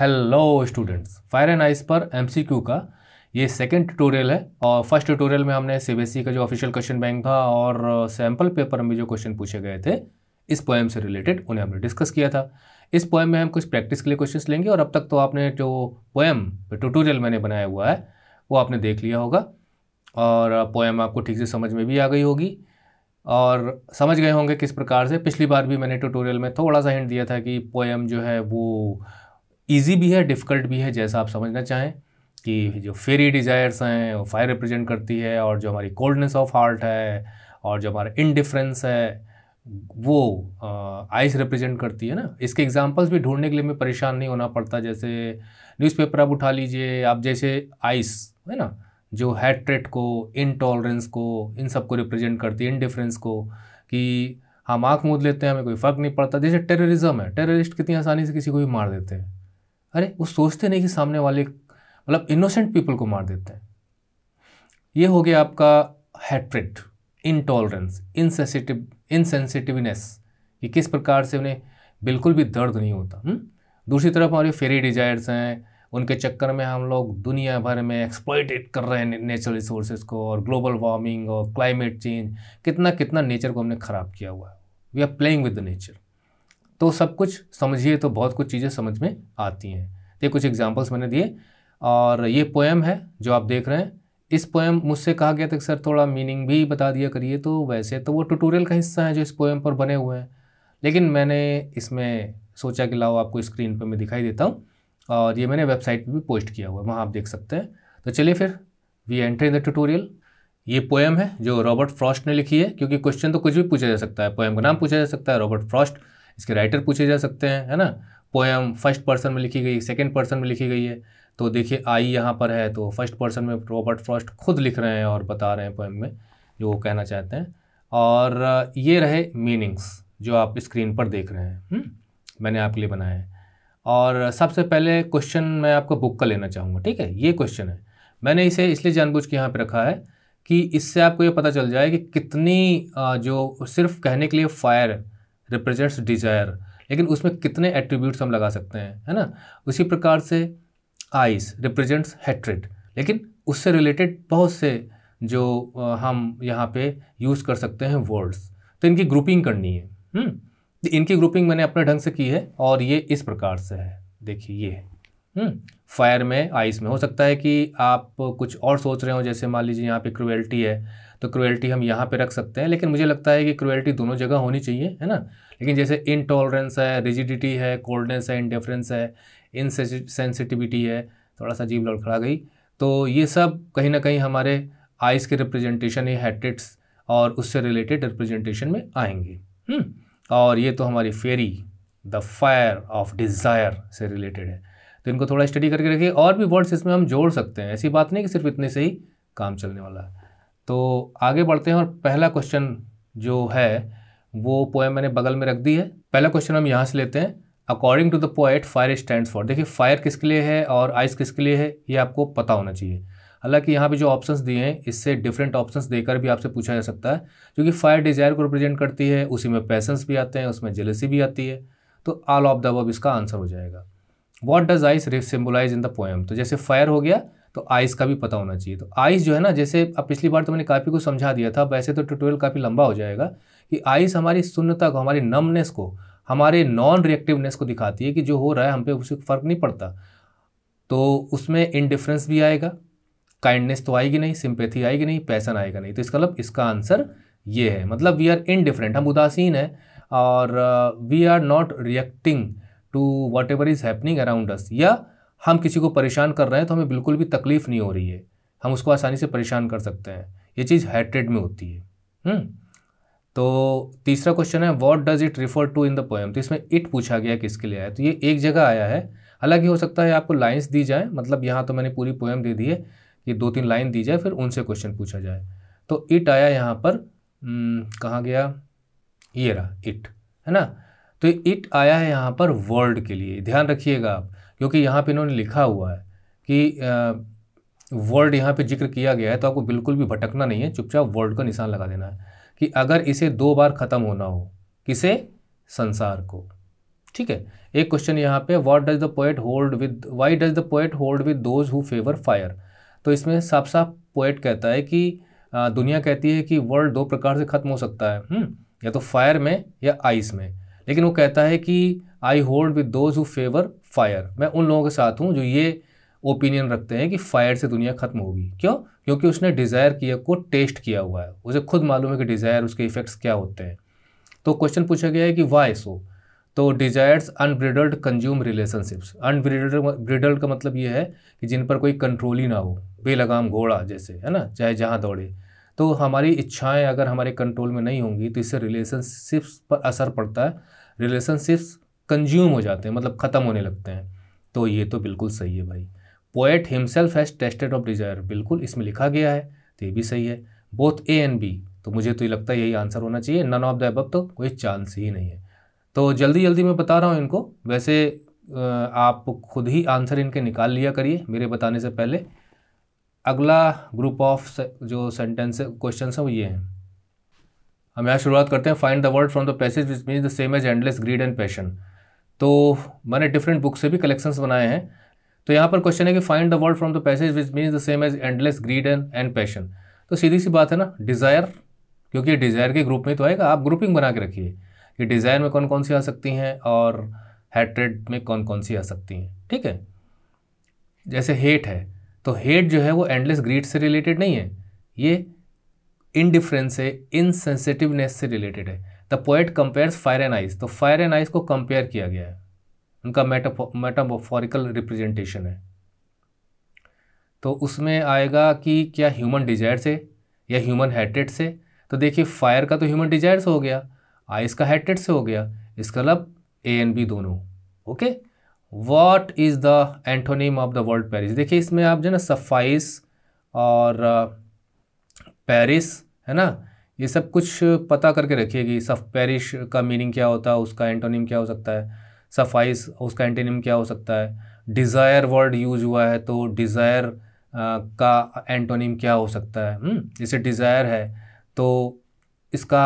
Hello students fire and ice पर MCQ का ये सेकेंड ट्यूटोरियल है और फर्स्ट ट्यूटोरियल में हमने सीबीएसई e का जो ऑफिशियल क्वेश्चन बैंक था और सैम्पल uh, पेपर में जो क्वेश्चन पूछे गए थे इस पोएम से रिलेटेड उन्हें हमने डिस्कस किया था इस पोएम में हम कुछ प्रैक्टिस के लिए क्वेश्चन लेंगे और अब तक तो आपने जो पोएम ट्यूटोरियल मैंने बनाया हुआ है वो आपने देख लिया होगा और पोएम uh, आपको ठीक से समझ में भी आ गई होगी और समझ गए होंगे किस प्रकार से पिछली बार भी मैंने ट्यूटोरियल में थोड़ा सा हिंट दिया था कि पोएम जो है वो ईजी भी है डिफ़िकल्ट भी है जैसा आप समझना चाहें कि जो फेरी डिज़ायर्स हैं वो फायर रिप्रेजेंट करती है और जो हमारी कोल्डनेस ऑफ हार्ट है और जो हमारा इनडिफरेंस है वो आइस रिप्रेजेंट करती है ना इसके एग्जांपल्स भी ढूंढने के लिए हमें परेशान नहीं होना पड़ता जैसे न्यूज़पेपर आप उठा लीजिए आप जैसे आइस है ना जो हैट्रेट को इनटॉलरेंस को इन सब को रिप्रेजेंट करती है इनडिफरेंस को कि हम आँख मूद लेते हैं हमें कोई फ़र्क नहीं पड़ता जैसे टेररिज्म है टेररिस्ट कितनी आसानी से किसी को भी मार देते हैं अरे वो सोचते नहीं कि सामने वाले मतलब इनोसेंट पीपल को मार देते हैं ये हो गया आपका हैट्रिड इनटॉलरेंस इनसेसिटिव इनसेंसिटिवनेस कि किस प्रकार से उन्हें बिल्कुल भी दर्द नहीं होता हुँ? हम्म? दूसरी तरफ हमारे फेरी डिजायर्स हैं उनके चक्कर में हम लोग दुनिया भर में एक्सप्लॉयटेड कर रहे हैं नेचुरल रिसोर्सेज को और ग्लोबल वार्मिंग और क्लाइमेट चेंज कितना कितना नेचर को हमने ख़राब किया हुआ है we are playing with the nature तो सब कुछ समझिए तो बहुत कुछ चीज़ें समझ में आती हैं ये कुछ एग्जाम्पल्स मैंने दिए और ये पोएम है जो आप देख रहे हैं इस पोएम मुझसे कहा गया था कि सर थोड़ा मीनिंग भी बता दिया करिए तो वैसे तो वो ट्यूटोरियल का हिस्सा है जो इस पोएम पर बने हुए हैं लेकिन मैंने इसमें सोचा कि लाओ आपको स्क्रीन पर मैं दिखाई देता हूँ और ये मैंने वेबसाइट पर भी पोस्ट किया हुआ है वहाँ आप देख सकते हैं तो चलिए फिर we enter in the tutorial ये पोएम है जो रॉबर्ट फ्रॉस्ट ने लिखी है क्योंकि क्वेश्चन तो कुछ भी पूछा जा सकता है पोएम का नाम पूछा जा सकता है रॉबर्ट फ्रॉस्ट इसके राइटर पूछे जा सकते हैं है ना पोएम फर्स्ट पर्सन में लिखी गई सेकेंड पर्सन में लिखी गई है तो देखिए आई यहाँ पर है तो फर्स्ट पर्सन में रॉबर्ट फ्रॉस्ट खुद लिख रहे हैं और बता रहे हैं पोएम में जो वो कहना चाहते हैं और ये रहे मीनिंग्स जो आप स्क्रीन पर देख रहे हैं हुँ? हम्म, मैंने आपके लिए बनाए हैं और सबसे पहले क्वेश्चन मैं आपको बुक का लेना चाहूँगा ठीक है ये क्वेश्चन है मैंने इसे इसलिए जानबूझ के यहाँ पर रखा है कि इससे आपको ये पता चल जाए कि कितनी जो सिर्फ कहने के लिए फायर रिप्रेजेंट्स डिज़ायर लेकिन उसमें कितने एट्रीब्यूट्स हम लगा सकते हैं है ना उसी प्रकार से आइस रिप्रेजेंट्स हेट्रेड लेकिन उससे रिलेटेड बहुत से जो हम यहाँ पे यूज़ कर सकते हैं वर्ड्स तो इनकी ग्रुपिंग करनी है हुँ? हम्म? तो इनकी ग्रुपिंग मैंने अपने ढंग से की है और ये इस प्रकार से है देखिए ये फायर हम्म? में आइस में हो सकता है कि आप कुछ और सोच रहे हो जैसे मान लीजिए यहाँ पे क्रुएल्टी है तो क्रुएल्टी हम यहाँ पे रख सकते हैं लेकिन मुझे लगता है कि क्रुएल्टी दोनों जगह होनी चाहिए है ना लेकिन जैसे इनटॉलरेंस है रिजिडिटी है कोल्डनेस है इनडेफरेंस है इनसेंसिटिविटी है थोड़ा सा जीव लड़खड़ा गई तो ये सब कहीं ना कहीं हमारे आइस के रिप्रेजेंटेशन या हैट्रिट्स और उससे रिलेटेड रिप्रेजेंटेशन में आएंगे हम्म, और ये तो हमारी fiery the fire of desire से रिलेटेड है तो इनको थोड़ा स्टडी करके रखिए और भी वर्ड्स इसमें हम जोड़ सकते हैं ऐसी बात नहीं कि सिर्फ इतने से ही काम चलने वाला है तो आगे बढ़ते हैं और पहला क्वेश्चन जो है वो पोएम मैंने बगल में रख दी है पहला क्वेश्चन हम यहाँ से लेते हैं according to the poet fire stand for देखिए फायर किसके लिए है और आइस किसके लिए है ये आपको पता होना चाहिए हालांकि यहाँ पे जो ऑप्शंस दिए हैं इससे डिफरेंट ऑप्शंस देकर भी आपसे पूछा जा सकता है क्योंकि फायर डिज़ायर को रिप्रेजेंट करती है उसी में पैसेंस भी आते हैं उसमें जेलसी भी आती है तो ऑल ऑफ द वब इसका आंसर हो जाएगा what does ice ref symbolize in the poem तो जैसे फायर हो गया तो आइस का भी पता होना चाहिए तो आइस जो है ना जैसे अब पिछली बार तो मैंने काफ़ी कुछ समझा दिया था वैसे तो ट्यूटोरियल काफ़ी लंबा हो जाएगा कि आइस हमारी शून्यता को हमारी नमनेस को हमारे नॉन रिएक्टिवनेस को दिखाती है कि जो हो रहा है हम पे उसे फ़र्क नहीं पड़ता तो उसमें इनडिफरेंस भी आएगा काइंडनेस तो आएगी नहीं सिंपैथी आएगी नहीं पैसन आएगा नहीं तो इसका मतलब इसका आंसर ये है मतलब वी आर इनडिफरेंट हम उदासीन हैं और we are not reacting to whatever is happening around us या हम किसी को परेशान कर रहे हैं तो हमें बिल्कुल भी तकलीफ़ नहीं हो रही है हम उसको आसानी से परेशान कर सकते हैं ये चीज़ हैट्रेड में होती है हुँ? हम्म। तो तीसरा क्वेश्चन है what does it refer to in the poem तो इसमें इट पूछा गया किसके लिए आया तो ये एक जगह आया है हालांकि हो सकता है आपको लाइन्स दी जाए मतलब यहाँ तो मैंने पूरी पोएम दे दी है कि दो तीन लाइन दी जाए फिर उनसे क्वेश्चन पूछा जाए तो इट आया यहाँ पर हम्म, कहाँ गया ये रहा इट है ना तो इट आया है यहाँ पर वर्ल्ड के लिए ध्यान रखिएगा आप क्योंकि यहाँ पे इन्होंने लिखा हुआ है कि वर्ल्ड यहाँ पे जिक्र किया गया है तो आपको बिल्कुल भी भटकना नहीं है चुपचाप वर्ल्ड का निशान लगा देना है कि अगर इसे दो बार ख़त्म होना हो किसे संसार को ठीक है एक क्वेश्चन यहाँ पे what does the poet hold with why does the poet hold with those who favour fire तो इसमें साफ साफ पोएट कहता है कि दुनिया कहती है कि वर्ल्ड दो प्रकार से ख़त्म हो सकता है हुँ? हम्म, या तो फायर में या आइस में लेकिन वो कहता है कि I hold with those who favour fire मैं उन लोगों के साथ हूँ जो ये ओपिनियन रखते हैं कि फायर से दुनिया खत्म होगी क्यों क्योंकि उसने डिज़ायर किया को टेस्ट किया हुआ है उसे खुद मालूम है कि डिज़ायर उसके इफ़ेक्ट्स क्या होते हैं तो क्वेश्चन पूछा गया है कि वाई सो तो desires unbridled consume relationships unbridled bridled का मतलब ये है कि जिन पर कोई कंट्रोल ही ना हो बेलगाम घोड़ा जैसे है ना चाहे जहाँ दौड़े तो हमारी इच्छाएं अगर हमारे कंट्रोल में नहीं होंगी तो इससे रिलेशनशिप्स पर असर पड़ता है रिलेशनशिप्स कंज्यूम हो जाते हैं मतलब ख़त्म होने लगते हैं तो ये तो बिल्कुल सही है भाई poet himself has tasted of desire बिल्कुल इसमें लिखा गया है तो ये भी सही है बोथ ए एंड बी तो मुझे तो ये लगता है यही आंसर होना चाहिए नन ऑफ द एबब तो कोई चांस ही नहीं है तो जल्दी जल्दी मैं बता रहा हूँ इनको वैसे आप खुद ही आंसर इनके निकाल लिया करिए मेरे बताने से पहले अगला ग्रुप ऑफ जो सेंटेंस क्वेश्चन हैं वो ये हैं हम यहाँ शुरुआत करते हैं find the word from the passage which mean the same as endless greed and passion तो मैंने डिफरेंट बुक से भी कलेक्शंस बनाए हैं तो यहाँ पर क्वेश्चन है कि find the word from the passage which means the same as endless greed and and passion तो सीधी सी बात है ना डिज़ायर क्योंकि डिज़ायर के ग्रुप में तो आएगा आप ग्रुपिंग बना के रखिए कि डिज़ायर में कौन कौन सी आ सकती हैं और हेट्रेड में कौन कौन सी आ सकती हैं ठीक है जैसे हेट है तो हेट जो है वो एंडलेस ग्रीड से रिलेटेड नहीं है ये इनडिफरेंस है इनसेंसिटिवनेस से रिलेटेड है the poet compares fire and ice तो फायर एंड आइस को कंपेयर किया गया है उनका मेटाफोरिकल रिप्रेजेंटेशन है तो उसमें आएगा कि क्या ह्यूमन डिजायर से या ह्यूमन हैट्रेड से तो देखिए फायर का तो ह्यूमन डिजायर से हो गया आइस का हैट्रेड से हो गया इसका लब ए एंड बी दोनों okay what is the antonym of the world perish देखिए इसमें आप जो ना सफाइस और पेरिस है ना ये सब कुछ पता करके रखिए कि सफ़ पेरिश का मीनिंग क्या होता है उसका एंटोनिम क्या हो सकता है सफाइस उसका एंटोनिम क्या हो सकता है डिज़ायर वर्ड यूज हुआ है तो डिज़ायर का एंटोनिम क्या हो सकता है हम्म, जैसे डिज़ायर है तो इसका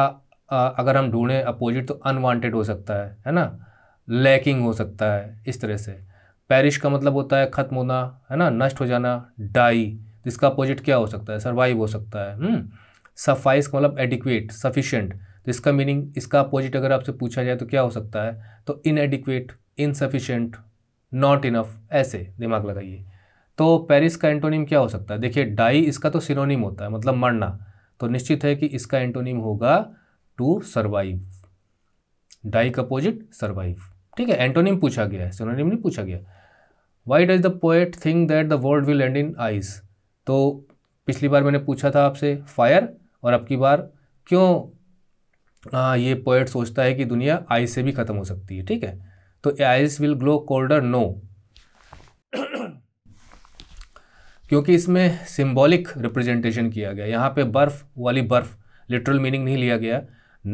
आ, अगर हम ढूंढें अपोजिट तो अनवांटेड हो सकता है है ना लैकिंग हो सकता है इस तरह से पेरिश का मतलब होता है ख़त्म होना है ना नष्ट हो जाना डाई इसका अपोजिट क्या हो सकता है सर्वाइव हो सकता है हुँ? हम्म, सफाइस मतलब एडिक्वेट सफिशेंट तो इसका मीनिंग इसका अपोजिट अगर आपसे पूछा जाए तो क्या हो सकता है तो इनएडिक्वेट इनसफिशेंट नॉट इनफ ऐसे दिमाग लगाइए तो पेरिस का एंटोनिम क्या हो सकता है देखिए डाई इसका तो सिनोनिम होता है मतलब मरना तो निश्चित है कि इसका एंटोनिम होगा टू सर्वाइव डाई का अपोजिट सर्वाइव ठीक है एंटोनिम पूछा गया है सिनोनिम नहीं पूछा गया why does the poet think that the world will end in ice तो पिछली बार मैंने पूछा था आपसे फायर और अब की बार क्यों आ, ये पोएट सोचता है कि दुनिया आइस से भी ख़त्म हो सकती है ठीक है तो ice will grow colder no क्योंकि इसमें सिंबॉलिक रिप्रेजेंटेशन किया गया यहाँ पे बर्फ़ वाली बर्फ़ लिटरल मीनिंग नहीं लिया गया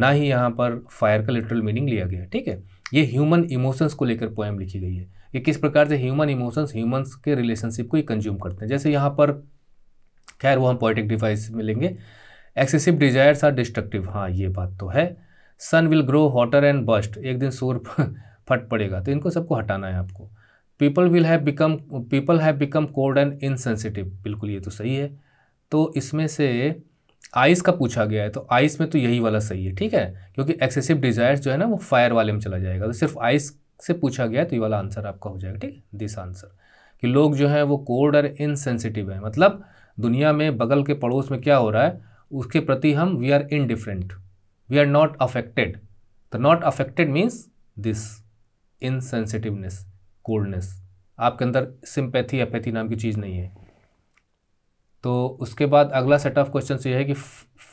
ना ही यहाँ पर फायर का लिटरल मीनिंग लिया गया ठीक है ये ह्यूमन इमोशंस को लेकर पोएम लिखी गई है ये किस प्रकार से ह्यूमन इमोशंस ह्यूमंस के रिलेशनशिप को ही कंज्यूम करते हैं जैसे यहाँ पर खैर वो हम पोइटिक डिवाइस में लेंगे एक्सेसिव डिजायर्स आर डिस्ट्रक्टिव हाँ ये बात तो है sun will grow hotter and burst एक दिन सूर फट पड़ेगा तो इनको सबको हटाना है आपको people will have become people have become cold and insensitive बिल्कुल ये तो सही है तो इसमें से आइस का पूछा गया है तो आइस में तो यही वाला सही है ठीक है क्योंकि एक्सेसिव डिजायर्स जो है ना वो फायर वाले में चला जाएगा तो सिर्फ आइस से पूछा गया है तो ये वाला आंसर आपका हो जाएगा ठीक है दिस आंसर कि लोग जो है वो कोल्ड और इनसेंसिटिव है मतलब दुनिया में बगल के पड़ोस में क्या हो रहा है उसके प्रति हम we are indifferent we are not affected the not affected means this insensitiveness coldness आपके अंदर सिंपैथी एपैथी नाम की चीज़ नहीं है तो उसके बाद अगला सेट ऑफ क्वेश्चन ये है कि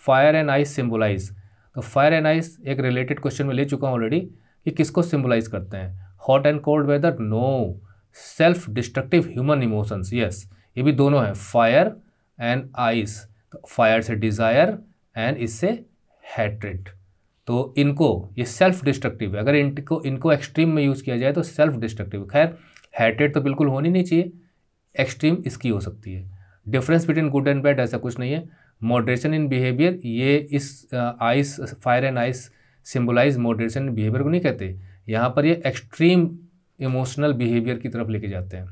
फायर एंड आइस सिम्बोलाइज तो फायर एंड आइस एक रिलेटेड क्वेश्चन में ले चुका हूँ ऑलरेडी कि किसको सिम्बोलाइज करते हैं hot and cold weather no self destructive human emotions yes ये भी दोनों हैं फायर एंड आइस तो फायर से डिज़ायर एंड इससे हैट्रिट तो इनको ये सेल्फ डिस्ट्रक्टिव है अगर इनको इनको एक्सट्रीम में यूज़ किया जाए तो सेल्फ डिस्ट्रक्टिव खैर हैट्रेड तो बिल्कुल होनी नहीं चाहिए एक्सट्रीम इसकी हो सकती है difference between good and bad ऐसा कुछ नहीं है मॉडरेशन इन बिहेवियर ये इस ice fire and ice symbolize moderation behaviour को नहीं कहते यहाँ पर ये एक्सट्रीम इमोशनल बिहेवियर की तरफ लेके जाते हैं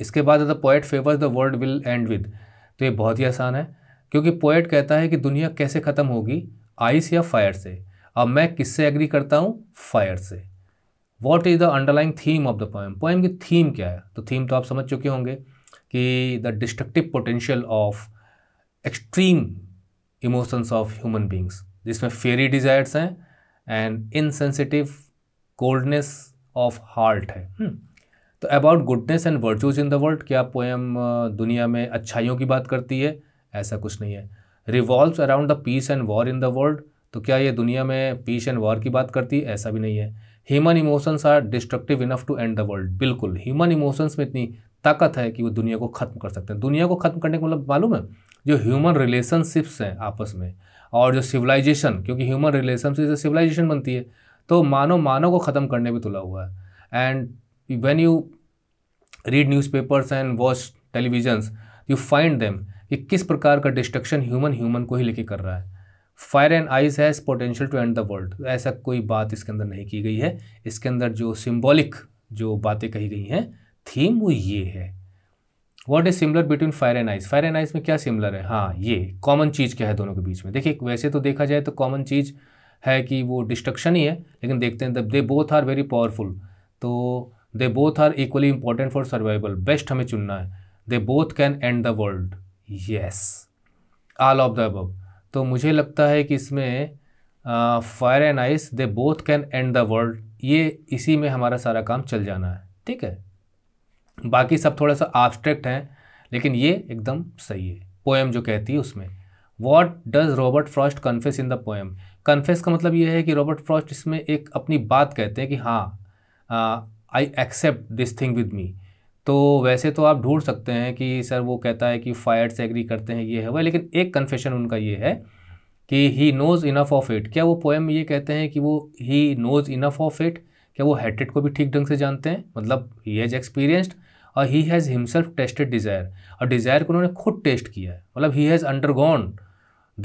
इसके बाद the poet favours the world will end with तो ये बहुत ही आसान है क्योंकि पोएट कहता है कि दुनिया कैसे ख़त्म होगी आइस या फायर से अब मैं किससे एग्री करता हूँ फायर से what is the underlying theme of the poem poem की थीम क्या है तो थीम तो आप समझ चुके होंगे कि the destructive potential of extreme emotions of human beings जिसमें फेरी डिज़ायर्स हैं and insensitive coldness of heart है हम्म। तो about goodness and virtues in the world क्या पोएम दुनिया में अच्छाइयों की बात करती है ऐसा कुछ नहीं है revolve around the peace and war in the world तो क्या ये दुनिया में पीस एंड वॉर की बात करती है ऐसा भी नहीं है human emotions are destructive enough to end the world बिल्कुल ह्यूमन इमोशंस में इतनी ताकत है कि वो दुनिया को ख़त्म कर सकते हैं दुनिया को ख़त्म करने का मतलब मालूम है जो ह्यूमन रिलेशनशिप्स हैं आपस में और जो सिविलाइजेशन क्योंकि ह्यूमन रिलेशनशिप से सिविलाइजेशन बनती है तो मानव मानव को ख़त्म करने भी तुला हुआ है and you read newspapers and watch televisions you find them कि किस प्रकार का डिस्ट्रक्शन ह्यूमन ह्यूमन को ही लेके कर रहा है fire and ice has potential to end the world ऐसा कोई बात इसके अंदर नहीं की गई है इसके अंदर जो सिम्बॉलिक जो बातें कही गई हैं थीम वो ये है what is similar between fire and ice fire and ice में क्या सिमिलर है हाँ ये कॉमन चीज़ क्या है दोनों के बीच में देखिए वैसे तो देखा जाए तो कॉमन चीज़ है कि वो डिस्ट्रक्शन ही है लेकिन देखते हैं they both are very powerful तो they both are equally important for survival best हमें चुनना है they both can end the world yes all of the above तो मुझे लगता है कि इसमें fire and ice they both can end the world ये इसी में हमारा सारा काम चल जाना है ठीक है बाकी सब थोड़ा सा आब्स्ट्रैक्ट हैं लेकिन ये एकदम सही है पोएम जो कहती है उसमें what does Robert Frost confess in the poem confess का मतलब ये है कि रॉबर्ट फ्रॉस्ट इसमें एक अपनी बात कहते हैं कि हाँ I accept this thing with me तो वैसे तो आप ढूंढ सकते हैं कि सर वो कहता है कि फायर से एग्री करते हैं ये है वह लेकिन एक कन्फेशन उनका ये है कि he knows enough of it क्या वो पोएम ये कहते हैं कि वो he knows enough of it क्या वो हैट्रिड को भी ठीक ढंग से जानते हैं मतलब ही हैज़ एक्सपीरियंस्ड और he has himself tasted desire और डिज़ायर को उन्होंने खुद टेस्ट किया है मतलब he has undergone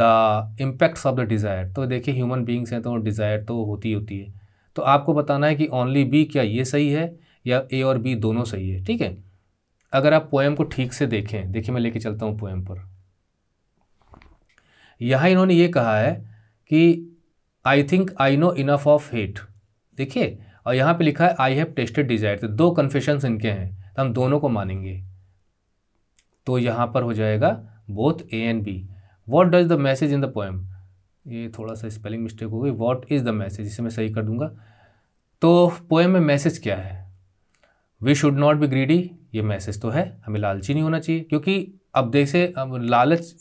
the impacts of the desire तो देखिए ह्यूमन बींग्स हैं तो डिज़ायर तो होती होती है तो आपको बताना है कि ओनली बी क्या ये सही है या ए और बी दोनों सही है ठीक है अगर आप पोएम को ठीक से देखें देखिए मैं लेके चलता हूँ पोएम पर यहाँ इन्होंने ये कहा है कि I think I know enough of hate देखिए और यहाँ पे लिखा है आई हैव टेस्टेड डिजायर तो दो कन्फेशंस इनके हैं तो हम दोनों को मानेंगे तो यहाँ पर हो जाएगा both A and B what does the message in the poem ये थोड़ा सा स्पेलिंग मिस्टेक हो गई वॉट इज़ द मैसेज इसे मैं सही कर दूंगा तो पोएम में मैसेज क्या है we should not be greedy ये मैसेज तो है हमें लालची नहीं होना चाहिए क्योंकि अब जैसे अब लालच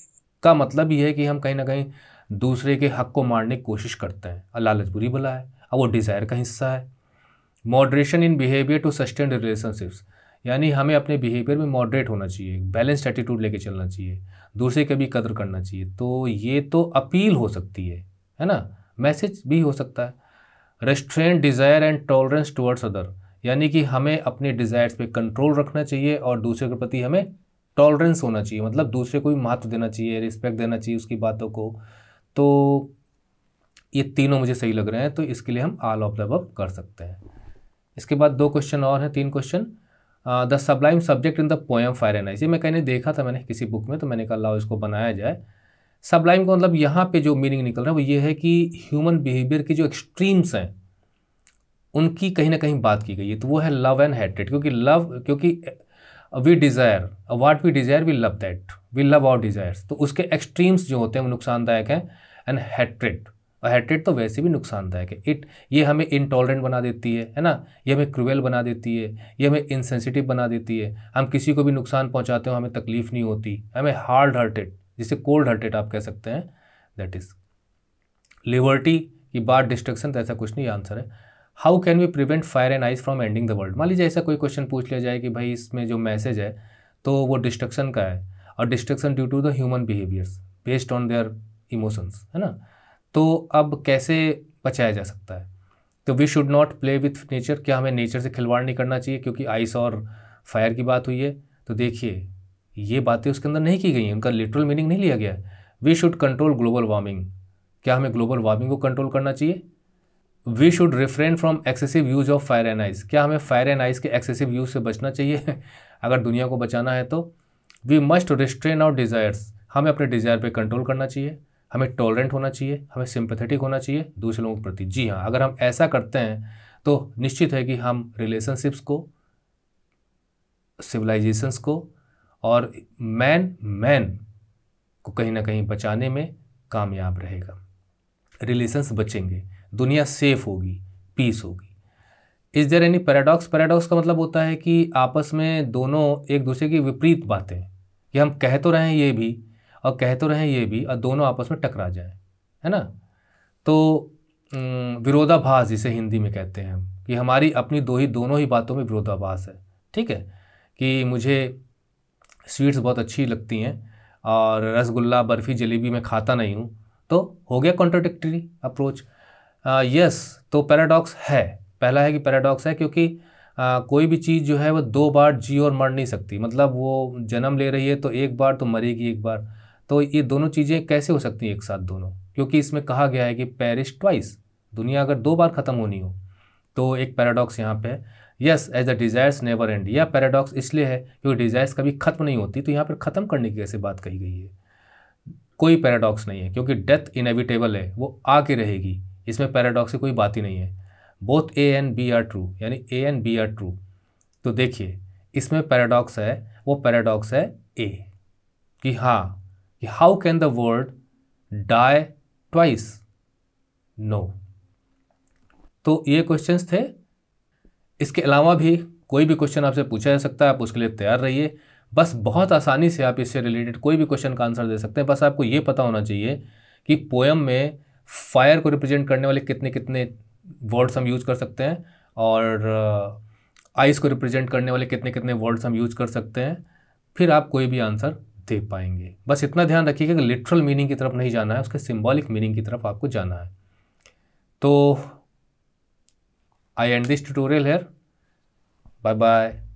का मतलब ये है कि हम कहीं ना कहीं दूसरे के हक को मारने की कोशिश करते हैं और लालच बुरी बुला है अब वो डिज़ायर का हिस्सा है moderation in behaviour to sustain relationships यानी हमें अपने बिहेवियर में मॉडरेट होना चाहिए बैलेंस एटीट्यूड लेके चलना चाहिए दूसरे का भी कदर करना चाहिए तो ये तो अपील हो सकती है है ना मैसेज भी हो सकता है restraint desire and tolerance towards other यानी कि हमें अपने डिज़ायर्स पे कंट्रोल रखना चाहिए और दूसरे के प्रति हमें टॉलरेंस होना चाहिए मतलब दूसरे को भी महत्व देना चाहिए रिस्पेक्ट देना चाहिए उसकी बातों को तो ये तीनों मुझे सही लग रहे हैं तो इसके लिए हम आल ऑफ द अब कर सकते हैं इसके बाद दो क्वेश्चन और हैं तीन question the sublime subject in the poem fire and ये मैं कहीं देखा था मैंने किसी बुक में तो मैंने कहा लाओ इसको बनाया जाए सब्लाइम का मतलब यहाँ पे जो मीनिंग निकल रहा है वो ये है कि ह्यूमन बिहेवियर की जो एक्सट्रीम्स हैं उनकी कहीं ना कहीं बात की गई है तो वो है लव एंड हेट्रेड क्योंकि लव क्योंकि we desire what we desire we love that we love our desires तो उसके एक्सट्रीम्स जो होते हैं वो नुकसानदायक हैं एंड हैट्रेड और हेट्रेट तो वैसे भी नुकसानदायक है इट ये हमें इनटॉलरेंट बना देती है है ना ये हमें क्रुवेल बना देती है ये हमें इनसेंसिटिव बना देती है हम किसी को भी नुकसान पहुंचाते हो हमें तकलीफ़ नहीं होती हमें हार्ड हार्टेड जिसे कोल्ड हार्टेड आप कह सकते हैं दैट इज़ लिबर्टी की बात डिस्ट्रक्शन तो ऐसा कुछ नहीं आंसर है how can we prevent fire and ice from ending the world मान लीजिए ऐसा कोई क्वेश्चन पूछ लिया जाए कि भाई इसमें जो मैसेज है तो वो डिस्ट्रक्शन का है और destruction due to the human behaviours based on their emotions है ना तो अब कैसे बचाया जा सकता है तो we should not play with nature क्या हमें नेचर से खिलवाड़ नहीं करना चाहिए क्योंकि आइस और फायर की बात हुई है तो देखिए ये बातें उसके अंदर नहीं की गई हैं उनका लिटरल मीनिंग नहीं लिया गया है we should control global warming क्या हमें ग्लोबल वार्मिंग को कंट्रोल करना चाहिए we should refrain from excessive use of fire and ice क्या हमें फायर एंड आइस के एक्सेसिव यूज से बचना चाहिए अगर दुनिया को बचाना है तो we must restrain our desires हमें अपने डिज़ायर पर कंट्रोल करना चाहिए हमें टॉलरेंट होना चाहिए हमें सिंपथेटिक होना चाहिए दूसरे लोगों के प्रति जी हाँ अगर हम ऐसा करते हैं तो निश्चित है कि हम रिलेशनशिप्स को सिविलाइजेशंस को और मैन मैन को कहीं ना कहीं बचाने में कामयाब रहेगा रिलेशंस बचेंगे दुनिया सेफ होगी पीस होगी इस देर एनी पैराडॉक्स पैराडॉक्स का मतलब होता है कि आपस में दोनों एक दूसरे की विपरीत बातें कि हम कह तो रहे हैं ये भी और कह तो रहे ये भी और दोनों आपस में टकरा जाए है ना तो विरोधाभास जिसे हिंदी में कहते हैं हम कि हमारी अपनी दो ही दोनों ही बातों में विरोधाभास है ठीक है कि मुझे स्वीट्स बहुत अच्छी लगती हैं और रसगुल्ला बर्फ़ी जलेबी मैं खाता नहीं हूँ तो हो गया कॉन्ट्रोडिक्टी अप्रोच यस तो पैराडॉक्स है पहला है कि पैराडॉक्स है क्योंकि आ, कोई भी चीज़ जो है वो दो बार जी और मर नहीं सकती मतलब वो जन्म ले रही है तो एक बार तो मरेगी एक बार तो ये दोनों चीज़ें कैसे हो सकती हैं एक साथ दोनों क्योंकि इसमें कहा गया है कि पेरिस ट्वाइस दुनिया अगर दो बार ख़त्म होनी हो तो एक पैराडॉक्स यहाँ पे है yes as the desires never end यह पैराडॉक्स इसलिए है क्योंकि डिज़ायर्स कभी ख़त्म नहीं होती तो यहाँ पर ख़त्म करने की कैसे बात कही गई है कोई पैराडॉक्स नहीं है क्योंकि डेथ इनएविटेबल है वो आके रहेगी इसमें पैराडॉक्स की कोई बात ही नहीं है both A and B are true यानी A and B are true तो देखिए इसमें पैराडॉक्स है वो पैराडॉक्स है ए कि हाँ कि how can the world die twice no तो ये क्वेश्चंस थे इसके अलावा भी कोई भी क्वेश्चन आपसे पूछा जा सकता है आप उसके लिए तैयार रहिए बस बहुत आसानी से आप इससे रिलेटेड कोई भी क्वेश्चन का आंसर दे सकते हैं बस आपको ये पता होना चाहिए कि पोएम में फायर को रिप्रेजेंट करने वाले कितने कितने वर्ड्स हम यूज़ कर सकते हैं और आइस uh, को रिप्रेजेंट करने वाले कितने कितने वर्ड्स हम यूज़ कर सकते हैं फिर आप कोई भी आंसर दे पाएंगे बस इतना ध्यान रखिएगा कि लिटरल मीनिंग की तरफ नहीं जाना है उसके सिंबॉलिक मीनिंग की तरफ आपको जाना है तो I end this tutorial here bye bye